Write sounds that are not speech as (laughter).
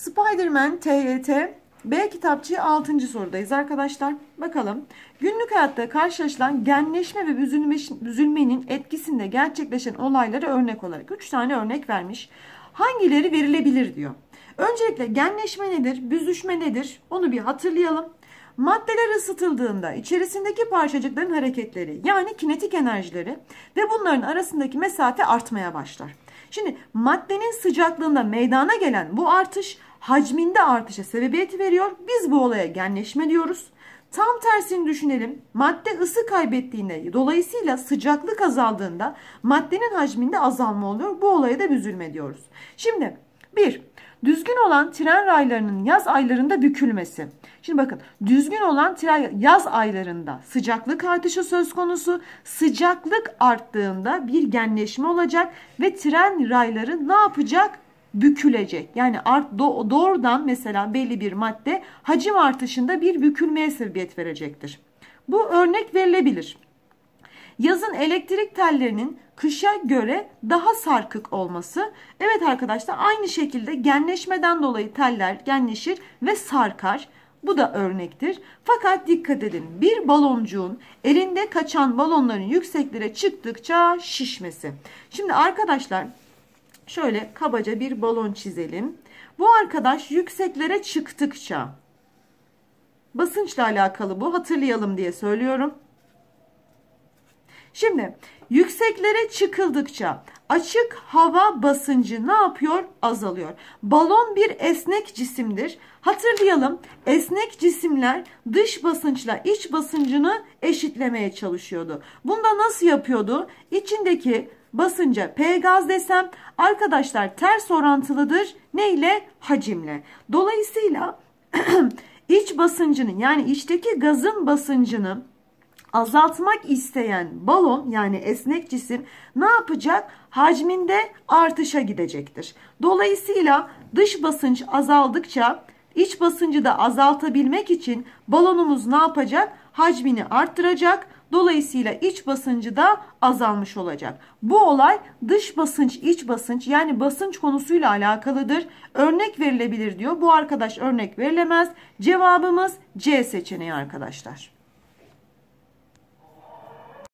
Spiderman TYT e B kitapçığı 6. sorudayız arkadaşlar. Bakalım günlük hayatta karşılaşılan genleşme ve büzülme, büzülmenin etkisinde gerçekleşen olayları örnek olarak 3 tane örnek vermiş. Hangileri verilebilir diyor. Öncelikle genleşme nedir, büzüşme nedir onu bir hatırlayalım. Maddeler ısıtıldığında içerisindeki parçacıkların hareketleri yani kinetik enerjileri ve bunların arasındaki mesafe artmaya başlar. Şimdi maddenin sıcaklığında meydana gelen bu artış hacminde artışa sebebiyet veriyor. Biz bu olaya genleşme diyoruz. Tam tersini düşünelim. Madde ısı kaybettiğinde dolayısıyla sıcaklık azaldığında maddenin hacminde azalma oluyor. Bu olaya da büzülme diyoruz. Şimdi bir Düzgün olan tren raylarının yaz aylarında bükülmesi. Şimdi bakın düzgün olan tren yaz aylarında sıcaklık artışı söz konusu. Sıcaklık arttığında bir genleşme olacak ve tren rayları ne yapacak? Bükülecek. Yani art, do, doğrudan mesela belli bir madde hacim artışında bir bükülmeye sebebiyet verecektir. Bu örnek verilebilir. Yazın elektrik tellerinin kışa göre daha sarkık olması. Evet arkadaşlar aynı şekilde genleşmeden dolayı teller genleşir ve sarkar. Bu da örnektir. Fakat dikkat edin bir baloncuğun elinde kaçan balonların yükseklere çıktıkça şişmesi. Şimdi arkadaşlar şöyle kabaca bir balon çizelim. Bu arkadaş yükseklere çıktıkça basınçla alakalı bu hatırlayalım diye söylüyorum. Şimdi yükseklere çıkıldıkça açık hava basıncı ne yapıyor? Azalıyor. Balon bir esnek cisimdir. Hatırlayalım esnek cisimler dış basınçla iç basıncını eşitlemeye çalışıyordu. Bunda nasıl yapıyordu? İçindeki basınca P gaz desem arkadaşlar ters orantılıdır. Ne ile? Hacimle. Dolayısıyla (clears throat) iç basıncının yani içteki gazın basıncının azaltmak isteyen balon yani esnek cisim ne yapacak? Hacminde artışa gidecektir. Dolayısıyla dış basınç azaldıkça iç basıncı da azaltabilmek için balonumuz ne yapacak? Hacmini arttıracak. Dolayısıyla iç basıncı da azalmış olacak. Bu olay dış basınç, iç basınç yani basınç konusuyla alakalıdır. Örnek verilebilir diyor. Bu arkadaş örnek verilemez. Cevabımız C seçeneği arkadaşlar.